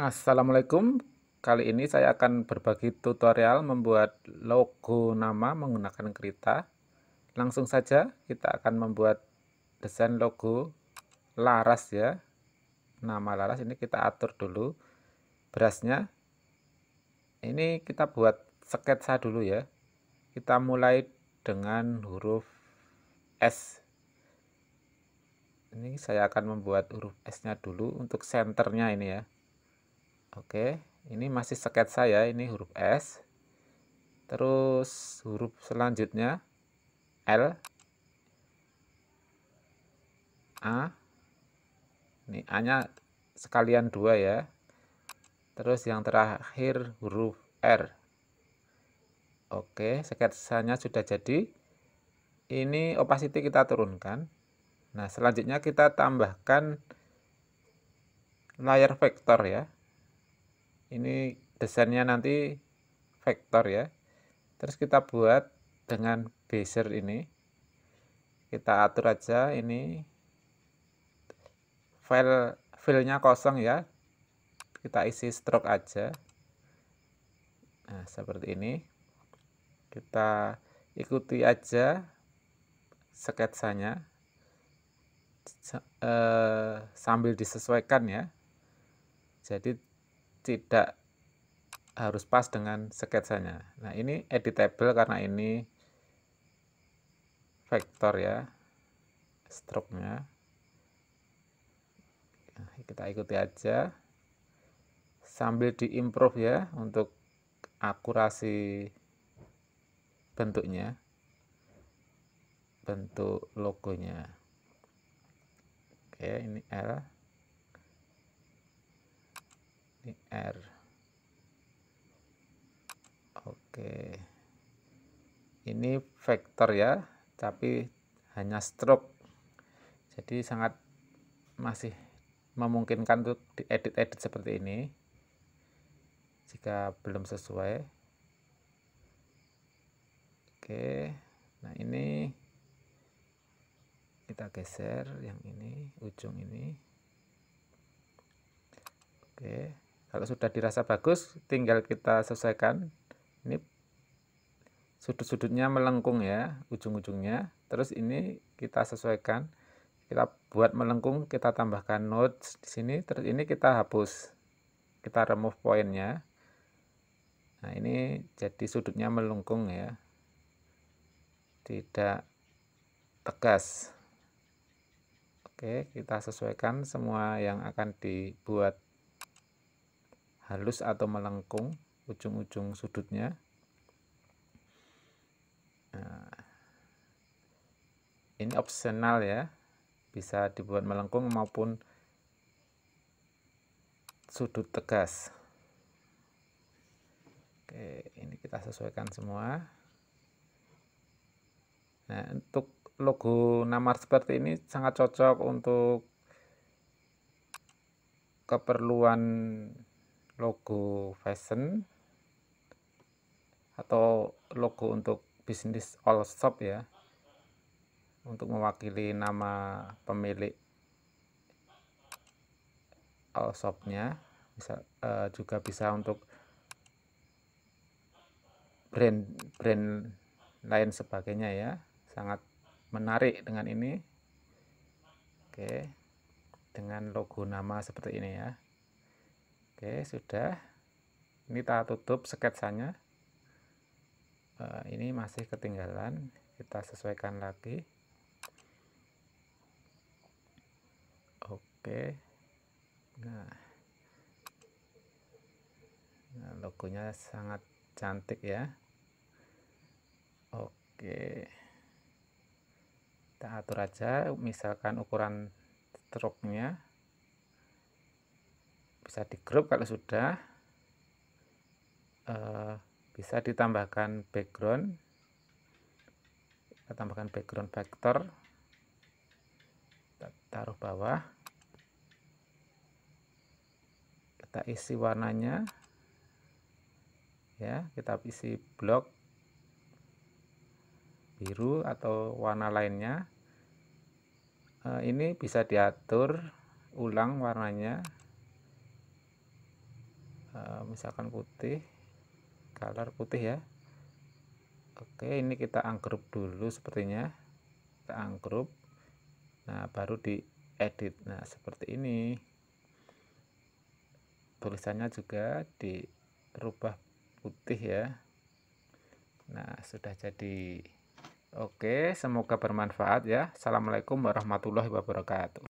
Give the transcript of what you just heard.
Assalamualaikum Kali ini saya akan berbagi tutorial membuat logo nama menggunakan kereta Langsung saja kita akan membuat desain logo laras ya Nama laras ini kita atur dulu Berasnya Ini kita buat sketsa dulu ya Kita mulai dengan huruf S ini saya akan membuat huruf S nya dulu untuk senternya ini ya Oke, ini masih sketsa ya, ini huruf S. Terus huruf selanjutnya L A ini A-nya sekalian dua ya. Terus yang terakhir huruf R. Oke, sketsanya sudah jadi. Ini opacity kita turunkan. Nah, selanjutnya kita tambahkan layer vektor ya ini desainnya nanti vektor ya terus kita buat dengan bezier ini kita atur aja ini file filenya kosong ya kita isi stroke aja nah seperti ini kita ikuti aja sketsanya uh, sambil disesuaikan ya jadi tidak harus pas dengan sketsanya. Nah, ini editable karena ini vektor ya, stroke-nya. Nah, kita ikuti aja. Sambil diimprove ya untuk akurasi bentuknya. Bentuk logonya. Oke, ini L ini R oke ini vektor ya tapi hanya stroke jadi sangat masih memungkinkan untuk diedit-edit seperti ini jika belum sesuai oke nah ini kita geser yang ini ujung ini oke kalau sudah dirasa bagus tinggal kita sesuaikan ini sudut-sudutnya melengkung ya ujung-ujungnya terus ini kita sesuaikan kita buat melengkung kita tambahkan notes di sini terus ini kita hapus kita remove poinnya nah ini jadi sudutnya melengkung ya tidak tegas oke kita sesuaikan semua yang akan dibuat halus atau melengkung ujung-ujung sudutnya nah, ini opsional ya bisa dibuat melengkung maupun sudut tegas oke ini kita sesuaikan semua nah untuk logo namar seperti ini sangat cocok untuk keperluan logo fashion atau logo untuk bisnis all shop ya untuk mewakili nama pemilik all shopnya bisa uh, juga bisa untuk brand brand lain sebagainya ya sangat menarik dengan ini oke dengan logo nama seperti ini ya Oke, sudah. Ini kita tutup sketsanya. Eh, ini masih ketinggalan, kita sesuaikan lagi. Oke. Nah. Nah, logonya sangat cantik ya. Oke. Kita atur aja misalkan ukuran truknya bisa di grup kalau sudah eh, bisa ditambahkan background kita tambahkan background vector kita taruh bawah kita isi warnanya ya kita isi blok biru atau warna lainnya eh, ini bisa diatur ulang warnanya Eh, misalkan putih color putih ya oke ini kita angkrup dulu sepertinya kita angkrup nah baru di edit nah seperti ini tulisannya juga dirubah putih ya nah sudah jadi Oke, semoga bermanfaat ya. Assalamualaikum warahmatullahi wabarakatuh.